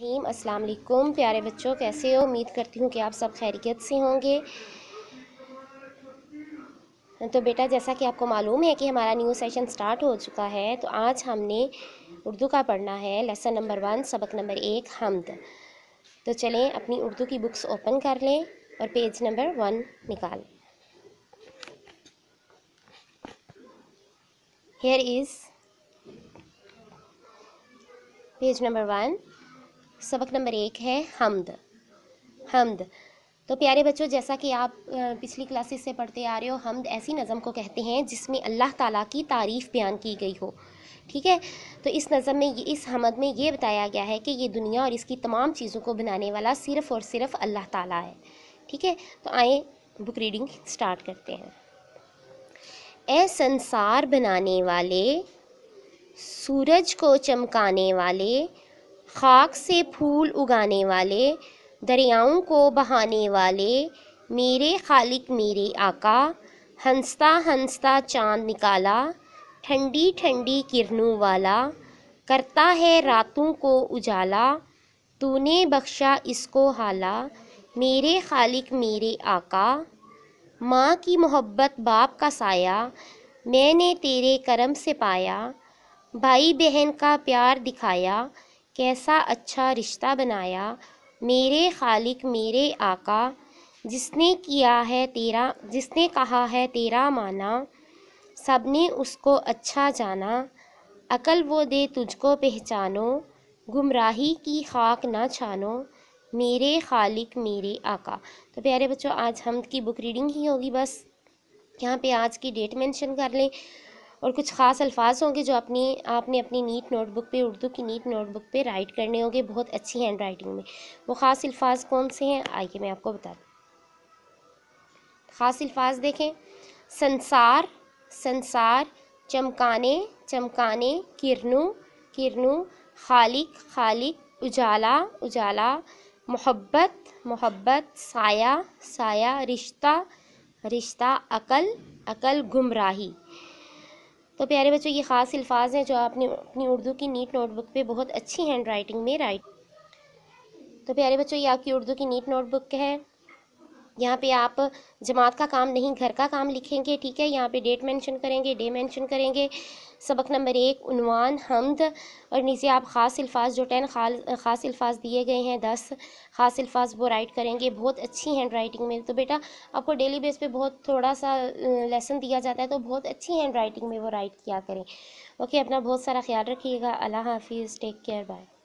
haem अस्सलाम वालेकुम प्यारे बच्चों कैसे हो उम्मीद करती हूँ कि आप सब खैरियत से होंगे तो बेटा जैसा कि आपको मालूम है कि हमारा न्यू सेशन स्टार्ट हो चुका है तो आज हमने उर्दू का पढ़ना है लेसन नंबर वन सबक नंबर एक हमद तो चलें अपनी उर्दू की बुक्स ओपन कर लें और पेज नंबर वन निकाल here is page number one सबक नंबर एक है हमद हमद तो प्यारे बच्चों जैसा कि आप पिछली क्लासेस से पढ़ते आ रहे हो हमद ऐसी नज़म को कहते हैं जिसमें अल्लाह ताला की तारीफ़ बयान की गई हो ठीक है तो इस नज़म में ये इस हमद में ये बताया गया है कि ये दुनिया और इसकी तमाम चीज़ों को बनाने वाला सिर्फ़ और सिर्फ अल्लाह ताला है ठीक है तो आए बुक रीडिंग स्टार्ट करते हैं ए संसार बनाने वाले सूरज को चमकाने वाले खाक से फूल उगाने वाले दरियाओं को बहाने वाले मेरे खालिक मेरे आका हंसता हंसता चांद निकाला ठंडी ठंडी किरणों वाला करता है रातों को उजाला तूने बख्शा इसको हाला मेरे खालिक मेरे आका माँ की मोहब्बत बाप का साया मैंने तेरे करम से पाया भाई बहन का प्यार दिखाया कैसा अच्छा रिश्ता बनाया मेरे खालिक मेरे आका जिसने किया है तेरा जिसने कहा है तेरा माना सबने उसको अच्छा जाना अकल वो दे तुझको पहचानो गुमराही की खाक ना छानो मेरे खालिक मेरे आका तो प्यारे बच्चों आज हम की बुक रीडिंग ही होगी बस यहाँ पे आज की डेट मेंशन कर लें और कुछ ख़ास अल्फाज होंगे जो अपनी आपने अपनी नीट नोटबुक पे उर्दू की नीट नोटबुक पे राइट करने होंगे बहुत अच्छी हैंड राइटिंग में वो ख़ास अल्फाज कौन से हैं आइए मैं आपको बता दूँ ख़ास अल्फाज देखें संसार संसार चमकाने चमकाने किरनू किरनू खालिक खालिक उजाला उजाला मोहब्बत मोहब्बत साया साया रिश्ता रिश्ता अकल अकल गुमराही तो प्यारे बच्चों ये ख़ास अल्फाज हैं जो आपने अपनी उर्दू की नीट नोटबुक पे बहुत अच्छी हैंड राइटिंग में राइट तो प्यारे बच्चों ये आपकी उर्दू की नीट नोटबुक है यहाँ पे आप जमात का काम नहीं घर का काम लिखेंगे ठीक है यहाँ पे डेट मेंशन करेंगे डे मेंशन करेंगे सबक नंबर एक उनवान हमद और नीचे आप ख़ास अल्फाज जो टेन ख़ास अल्फाज दिए गए हैं दस ख़ास अल्फाज वो राइट करेंगे बहुत अच्छी हैंड राइटिंग में तो बेटा आपको डेली बेस पे बहुत थोड़ा सा लेसन दिया जाता है तो बहुत अच्छी हैंड राइटिंग में वो राइट किया करें ओके अपना बहुत सारा ख्याल रखिएगा अल्लाह हाफिज़ टेक केयर बाय